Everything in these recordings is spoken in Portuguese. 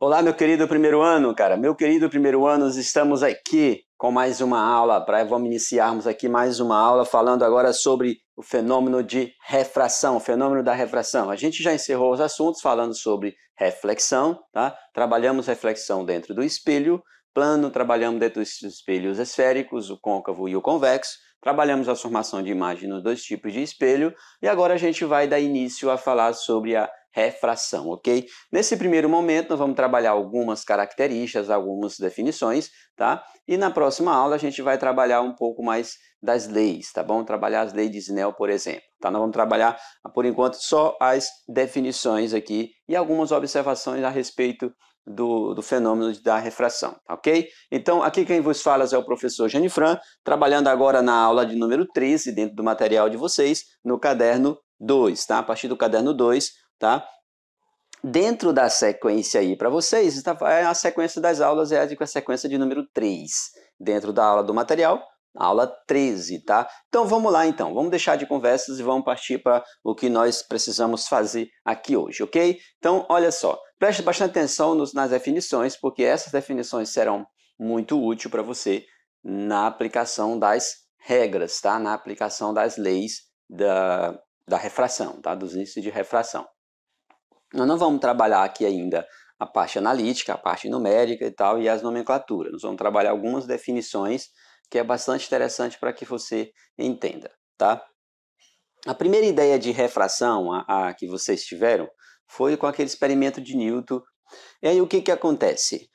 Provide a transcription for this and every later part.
Olá, meu querido primeiro ano, cara. Meu querido primeiro ano, estamos aqui com mais uma aula. Pra, vamos iniciarmos aqui mais uma aula falando agora sobre o fenômeno de refração, o fenômeno da refração. A gente já encerrou os assuntos falando sobre reflexão, tá? Trabalhamos reflexão dentro do espelho plano, trabalhamos dentro dos espelhos esféricos, o côncavo e o convexo. Trabalhamos a formação de imagem nos dois tipos de espelho e agora a gente vai dar início a falar sobre a refração, ok? Nesse primeiro momento, nós vamos trabalhar algumas características, algumas definições, tá? E na próxima aula, a gente vai trabalhar um pouco mais das leis, tá bom? Trabalhar as leis de Snell, por exemplo, tá? Nós vamos trabalhar, por enquanto, só as definições aqui e algumas observações a respeito do, do, fenômeno da refração, tá ok? Então, aqui quem vos fala é o professor Janifran, trabalhando agora na aula de número 13, dentro do material de vocês, no caderno 2, tá? A partir do caderno 2, tá? Dentro da sequência aí para vocês, tá, é a sequência das aulas é a sequência de número 3. Dentro da aula do material, aula 13, tá? Então vamos lá então, vamos deixar de conversas e vamos partir para o que nós precisamos fazer aqui hoje, ok? Então olha só, preste bastante atenção nos, nas definições, porque essas definições serão muito úteis para você na aplicação das regras, tá? Na aplicação das leis da, da refração, tá? Dos índices de refração. Nós não vamos trabalhar aqui ainda a parte analítica, a parte numérica e tal, e as nomenclaturas. Nós vamos trabalhar algumas definições que é bastante interessante para que você entenda, tá? A primeira ideia de refração a, a, que vocês tiveram foi com aquele experimento de Newton. E aí o que, que acontece?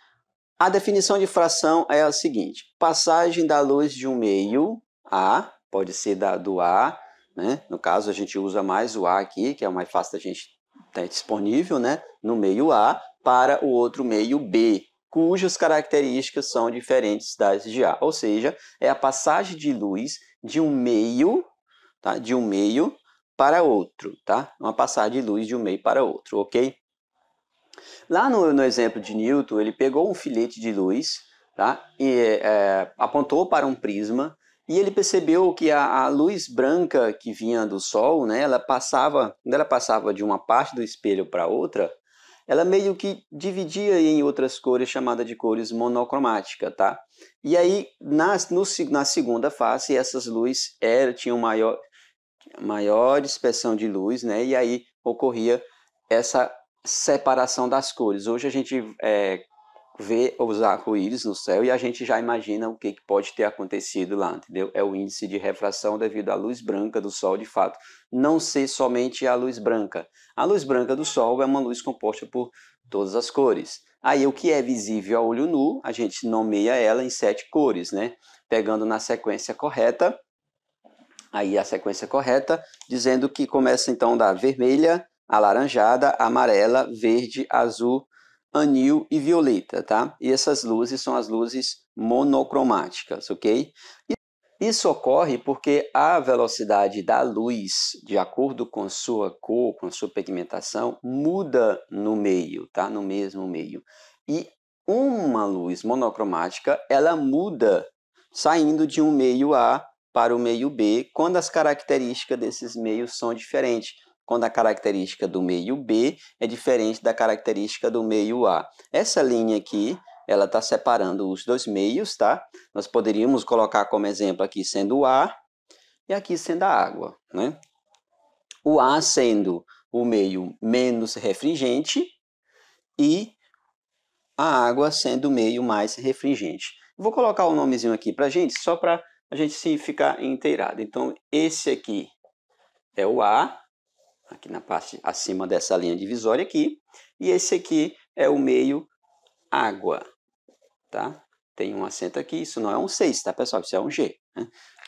A definição de fração é a seguinte: passagem da luz de um meio a, pode ser da, do a, né? no caso a gente usa mais o a aqui, que é mais fácil da gente está disponível né, no meio A para o outro meio B, cujas características são diferentes das de A. Ou seja, é a passagem de luz de um meio, tá? De um meio para outro, tá? Uma passagem de luz de um meio para outro, ok? Lá no, no exemplo de Newton, ele pegou um filete de luz, tá? E é, apontou para um prisma e ele percebeu que a, a, luz branca que vinha do sol, né, ela passava, quando ela passava de uma parte do espelho para outra, ela meio que dividia em outras cores, chamada de cores monocromática, tá? E aí, nas, no, na segunda face, essas luzes eram tinham maior, maior dispersão de luz, né? E aí ocorria essa separação das cores. Hoje a gente é, vê os arco-íris no céu e a gente já imagina o que, pode ter acontecido lá, entendeu? É o índice de refração devido à luz branca do Sol, de fato. Não ser somente a luz branca. A luz branca do Sol é uma luz composta por todas as cores. Aí o que é visível a olho nu, a gente nomeia ela em sete cores, né? Pegando na sequência correta, aí a sequência correta, dizendo que começa então da vermelha, alaranjada, amarela, verde, azul, anil e violeta, tá? E essas luzes são as luzes monocromáticas, ok? Isso ocorre porque a velocidade da luz, de acordo com sua cor, com sua pigmentação, muda no meio, tá? No mesmo meio. E uma luz monocromática, ela muda saindo de um meio A para o meio B, quando as características desses meios são diferentes quando a característica do meio B é diferente da característica do meio A. Essa linha aqui, ela está separando os dois meios, tá? Nós poderíamos colocar como exemplo aqui sendo o A e aqui sendo a água, né? O A sendo o meio menos refringente e a água sendo o meio mais refringente. Vou colocar o um nomezinho aqui para a gente, só para a gente se ficar inteirado. Então, esse aqui é o A, aqui na parte acima dessa linha divisória aqui. E esse aqui é o meio água, tá? Tem um acento aqui, isso não é um 6, tá, pessoal? Isso é um G, né?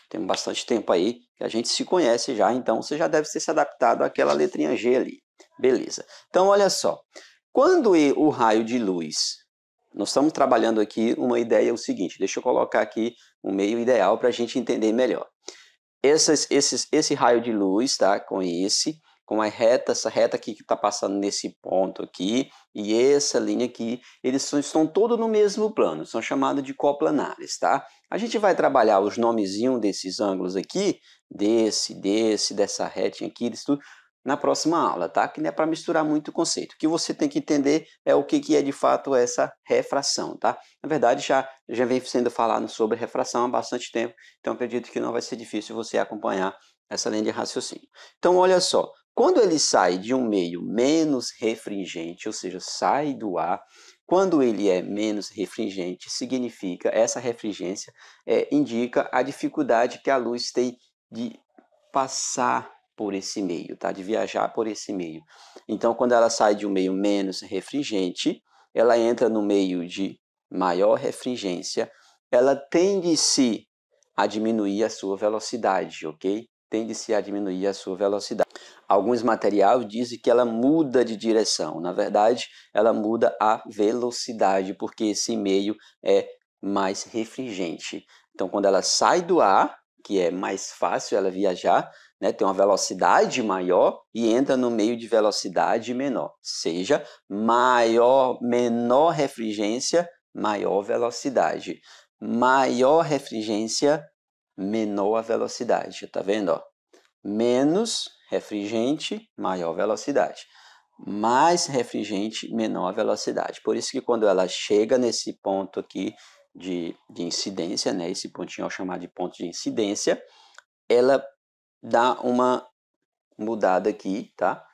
Temos bastante tempo aí que a gente se conhece já, então você já deve ter se adaptado àquela letrinha G ali. Beleza. Então, olha só. Quando o raio de luz... Nós estamos trabalhando aqui uma ideia, o seguinte, deixa eu colocar aqui um meio ideal para a gente entender melhor. Essas, esses, esse raio de luz, tá? Com esse, com a reta, essa reta aqui que está passando nesse ponto aqui e essa linha aqui, eles são, estão todos no mesmo plano, são chamados de coplanares, tá? A gente vai trabalhar os nomezinhos desses ângulos aqui, desse, desse, dessa retinha aqui, tudo, na próxima aula, tá? Que não é para misturar muito o conceito. O que você tem que entender é o que, que é de fato essa refração, tá? Na verdade, já, já vem sendo falado sobre refração há bastante tempo, então acredito que não vai ser difícil você acompanhar essa linha de raciocínio. Então, olha só, quando ele sai de um meio menos refringente, ou seja, sai do ar, quando ele é menos refringente, significa, essa refringência é, indica a dificuldade que a luz tem de passar por esse meio, tá? de viajar por esse meio. Então, quando ela sai de um meio menos refringente, ela entra no meio de maior refringência, ela tende-se a diminuir a sua velocidade, ok? Tende-se a diminuir a sua velocidade. Alguns materiais dizem que ela muda de direção. Na verdade, ela muda a velocidade, porque esse meio é mais refrigente. Então, quando ela sai do ar, que é mais fácil ela viajar, né, tem uma velocidade maior e entra no meio de velocidade menor. Seja maior, menor refrigência, maior velocidade. Maior refrigência, menor a velocidade. Tá vendo? Ó? Menos refrigente, maior velocidade. Mais refrigente, menor velocidade. Por isso que quando ela chega nesse ponto aqui de, de incidência, né, esse pontinho ao chamar de ponto de incidência, ela dá uma mudada aqui, tá?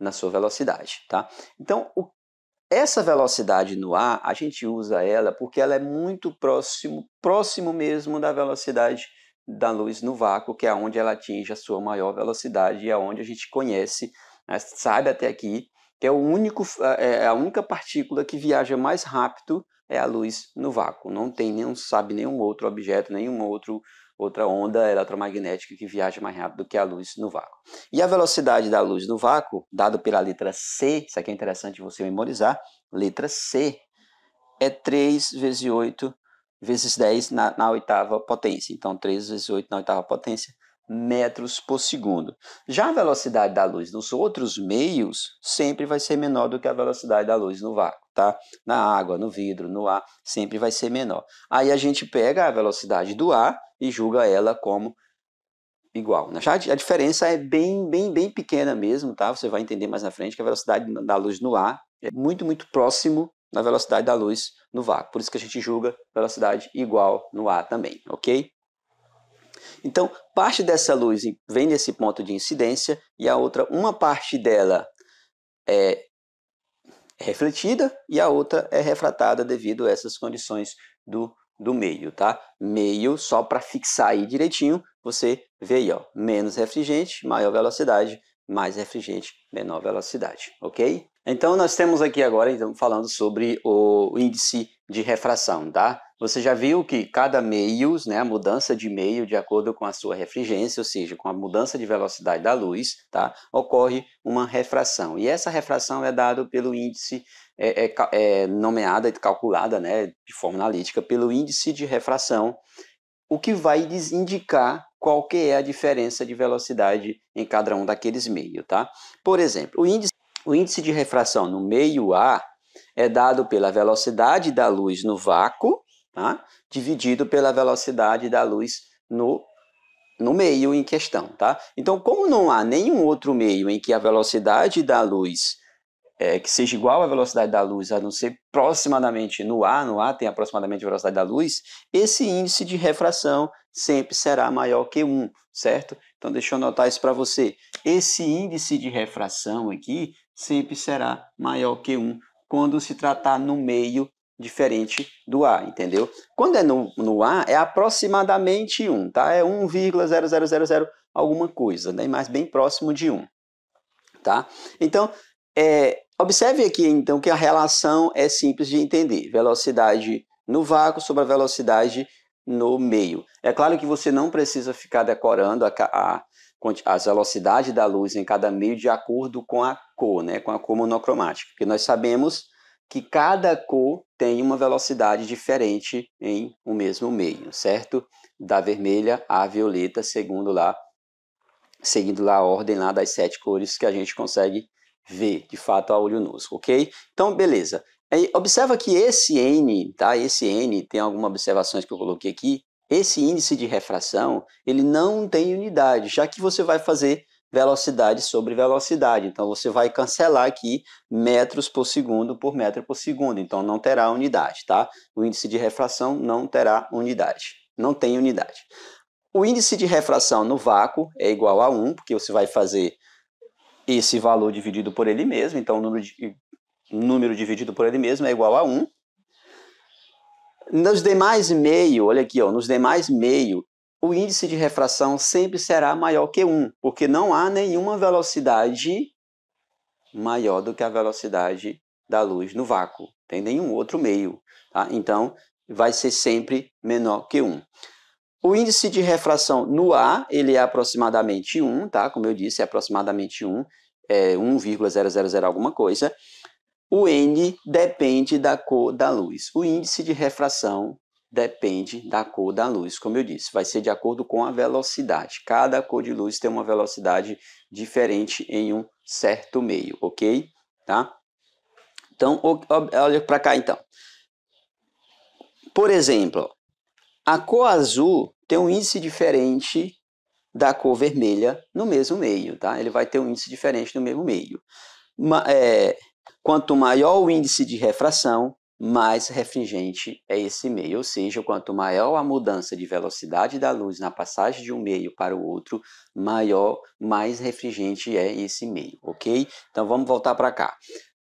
Na sua velocidade, tá? Então, o, essa velocidade no ar, a gente usa ela porque ela é muito próximo, próximo mesmo da velocidade da luz no vácuo, que é onde ela atinge a sua maior velocidade e é onde a gente conhece, né, sabe até aqui, que é, o único, é, é a única partícula que viaja mais rápido é a luz no vácuo. Não tem nenhum, sabe, nenhum outro objeto, nenhum outro outra onda eletromagnética que viaja mais rápido que a luz no vácuo. E a velocidade da luz no vácuo, dado pela letra C, isso aqui é interessante você memorizar, letra C é 3 vezes 8 vezes 10 na, na oitava potência. Então, 3 vezes 8 na oitava potência, metros por segundo. Já a velocidade da luz nos outros meios sempre vai ser menor do que a velocidade da luz no vácuo, tá? Na água, no vidro, no ar, sempre vai ser menor. Aí a gente pega a velocidade do ar e julga ela como igual. Né? Já a diferença é bem, bem, bem pequena mesmo, tá? Você vai entender mais na frente que a velocidade da luz no ar é muito, muito próximo na velocidade da luz no vácuo. Por isso que a gente julga velocidade igual no ar também, ok? Então, parte dessa luz vem nesse ponto de incidência e a outra, uma parte dela é refletida e a outra é refratada devido a essas condições do, do meio, tá? Meio, só para fixar aí direitinho, você vê aí, ó, menos refrigente, maior velocidade, mais refrigente, menor velocidade, ok? Então nós temos aqui agora então falando sobre o índice de refração, tá? Você já viu que cada meio, né, a mudança de meio de acordo com a sua refringência, ou seja, com a mudança de velocidade da luz, tá, ocorre uma refração. E essa refração é dada pelo índice, é, é, é nomeada e calculada né, de forma analítica pelo índice de refração, o que vai indicar qual que é a diferença de velocidade em cada um daqueles meios. Tá? Por exemplo, o índice o índice de refração no meio A é dado pela velocidade da luz no vácuo, tá? dividido pela velocidade da luz no, no meio em questão. Tá? Então, como não há nenhum outro meio em que a velocidade da luz é, que seja igual à velocidade da luz, a não ser aproximadamente no A, no A tem aproximadamente a velocidade da luz, esse índice de refração sempre será maior que 1, certo? Então deixa eu anotar isso para você. Esse índice de refração aqui sempre será maior que 1 quando se tratar no meio diferente do A, entendeu? Quando é no, no A, é aproximadamente 1, tá? É 1,0000 alguma coisa, né? mas bem próximo de 1, tá? Então, é, observe aqui, então, que a relação é simples de entender. Velocidade no vácuo sobre a velocidade no meio. É claro que você não precisa ficar decorando a, a, a velocidade da luz em cada meio de acordo com a cor, né, com a cor monocromática, porque nós sabemos que cada cor tem uma velocidade diferente em o um mesmo meio, certo? Da vermelha à violeta, segundo lá, seguindo lá a ordem lá das sete cores que a gente consegue ver de fato a olho nu, ok? Então, beleza. Aí, observa que esse N, tá? Esse N tem algumas observações que eu coloquei aqui. Esse índice de refração, ele não tem unidade, já que você vai fazer velocidade sobre velocidade. Então, você vai cancelar aqui metros por segundo por metro por segundo. Então, não terá unidade, tá? O índice de refração não terá unidade. Não tem unidade. O índice de refração no vácuo é igual a 1, porque você vai fazer esse valor dividido por ele mesmo. Então, o número, de, número dividido por ele mesmo é igual a 1. Nos demais meio, olha aqui, ó, nos demais meio, o índice de refração sempre será maior que 1, porque não há nenhuma velocidade maior do que a velocidade da luz no vácuo. Tem nenhum outro meio, tá? Então, vai ser sempre menor que 1. O índice de refração no ar, ele é aproximadamente 1, tá? Como eu disse, é aproximadamente 1, é 1,000 alguma coisa. O N depende da cor da luz. O índice de refração depende da cor da luz, como eu disse, vai ser de acordo com a velocidade. Cada cor de luz tem uma velocidade diferente em um certo meio, ok? Tá? Então, olha para cá então. Por exemplo, a cor azul tem um índice diferente da cor vermelha no mesmo meio, tá? Ele vai ter um índice diferente no mesmo meio. é, Quanto maior o índice de refração, mais refringente é esse meio, ou seja, quanto maior a mudança de velocidade da luz na passagem de um meio para o outro, maior, mais refringente é esse meio, ok? Então vamos voltar para cá.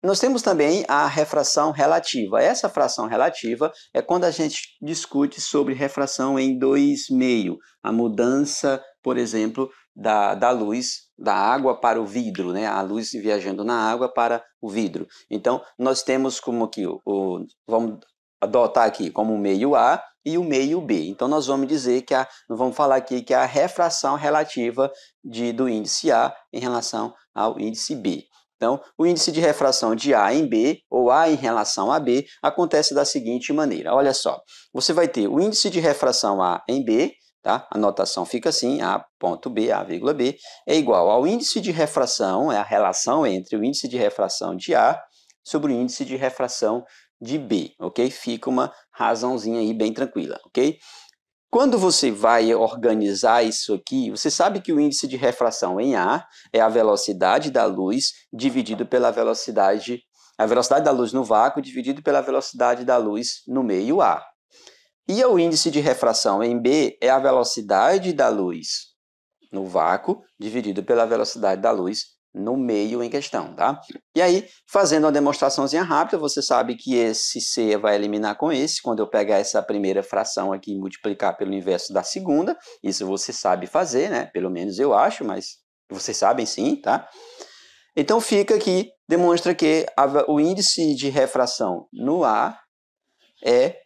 Nós temos também a refração relativa. Essa fração relativa é quando a gente discute sobre refração em dois meios, a mudança, por exemplo, da, da luz, da água para o vidro, né? a luz viajando na água para o vidro. Então, nós temos como que o, o vamos adotar aqui como o meio A e o meio B. Então, nós vamos dizer que a, vamos falar aqui que é a refração relativa de, do índice A em relação ao índice B. Então, o índice de refração de A em B, ou A em relação a B, acontece da seguinte maneira. Olha só, você vai ter o índice de refração A em B Tá? A notação fica assim, A ponto B, A vírgula B, é igual ao índice de refração, é a relação entre o índice de refração de A sobre o índice de refração de B, ok? Fica uma razãozinha aí bem tranquila, ok? Quando você vai organizar isso aqui, você sabe que o índice de refração em A é a velocidade da luz dividido pela velocidade a velocidade da luz no vácuo dividido pela velocidade da luz no meio A, e o índice de refração em B é a velocidade da luz no vácuo dividido pela velocidade da luz no meio em questão, tá? E aí, fazendo uma demonstraçãozinha rápida, você sabe que esse C vai eliminar com esse, quando eu pegar essa primeira fração aqui e multiplicar pelo inverso da segunda, isso você sabe fazer, né? Pelo menos eu acho, mas vocês sabem sim, tá? Então fica aqui, demonstra que a, o índice de refração no A é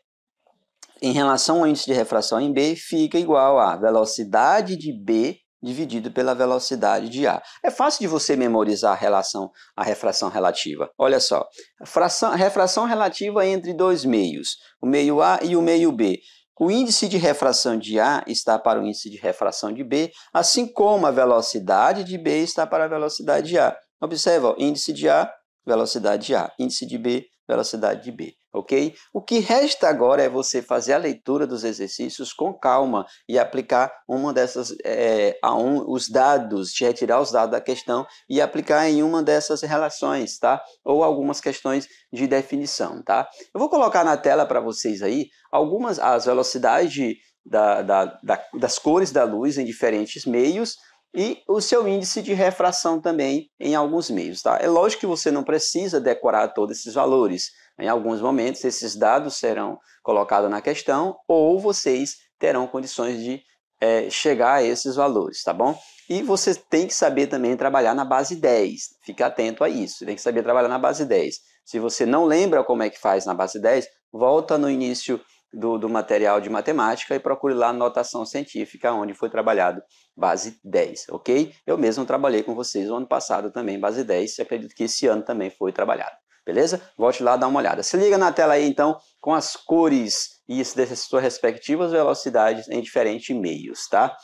em relação ao índice de refração em B, fica igual a velocidade de B dividido pela velocidade de A. É fácil de você memorizar a relação a refração relativa. Olha só, fração, refração relativa entre dois meios, o meio A e o meio B. O índice de refração de A está para o índice de refração de B, assim como a velocidade de B está para a velocidade de A. Observa, ó, índice de A, velocidade de A, índice de B, velocidade de B ok? O que resta agora é você fazer a leitura dos exercícios com calma e aplicar uma dessas, é, a um, os dados, retirar os dados da questão e aplicar em uma dessas relações, tá? Ou algumas questões de definição, tá? Eu vou colocar na tela para vocês aí algumas, as velocidades da, da, da, das cores da luz em diferentes meios, e o seu índice de refração também em alguns meios. Tá? É lógico que você não precisa decorar todos esses valores, em alguns momentos, esses dados serão colocados na questão ou vocês terão condições de é, chegar a esses valores, tá bom? E você tem que saber também trabalhar na base 10. Fica atento a isso. Você tem que saber trabalhar na base 10. Se você não lembra como é que faz na base 10, volta no início do, do material de matemática e procure lá a notação científica onde foi trabalhado base 10, ok? Eu mesmo trabalhei com vocês no ano passado também, base 10, e acredito que esse ano também foi trabalhado beleza? Volte lá, dá uma olhada. Se liga na tela aí, então, com as cores e dessas suas respectivas velocidades em diferentes meios, tá?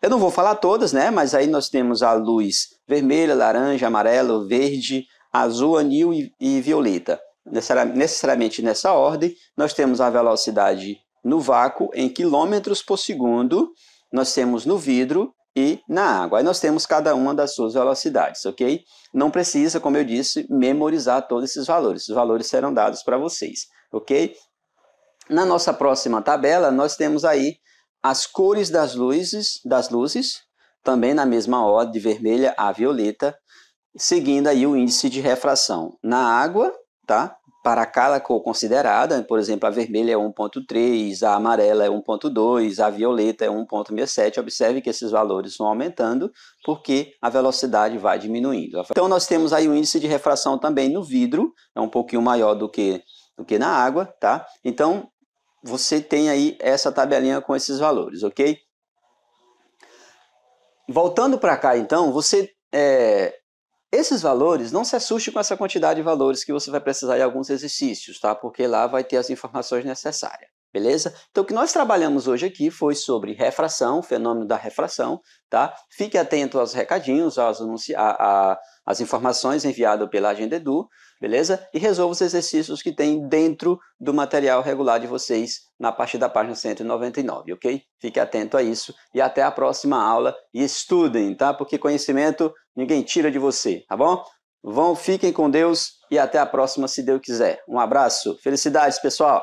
Eu não vou falar todas, né? Mas aí nós temos a luz vermelha, laranja, amarelo, verde, azul, anil e, e violeta. Necessariamente nessa ordem, nós temos a velocidade no vácuo em quilômetros por segundo, nós temos no vidro e na água. Aí nós temos cada uma das suas velocidades, ok? Não precisa, como eu disse, memorizar todos esses valores. Os valores serão dados para vocês, ok? Na nossa próxima tabela, nós temos aí as cores das luzes, das luzes, também na mesma ordem, de vermelha a violeta, seguindo aí o índice de refração. Na água, tá? para cada cor considerada, por exemplo, a vermelha é 1.3, a amarela é 1.2, a violeta é 1.67. Observe que esses valores vão aumentando porque a velocidade vai diminuindo. Então nós temos aí o índice de refração também no vidro, é um pouquinho maior do que do que na água, tá? Então você tem aí essa tabelinha com esses valores, ok? Voltando para cá, então, você é, esses valores, não se assuste com essa quantidade de valores que você vai precisar em alguns exercícios, tá? Porque lá vai ter as informações necessárias. Beleza? Então, o que nós trabalhamos hoje aqui foi sobre refração, fenômeno da refração, tá? Fique atento aos recadinhos, às, às informações enviadas pela Agenda Edu beleza? E resolva os exercícios que tem dentro do material regular de vocês na parte da página 199, ok? Fique atento a isso e até a próxima aula e estudem, tá? Porque conhecimento ninguém tira de você, tá bom? Vão, fiquem com Deus e até a próxima, se Deus quiser. Um abraço, felicidades, pessoal!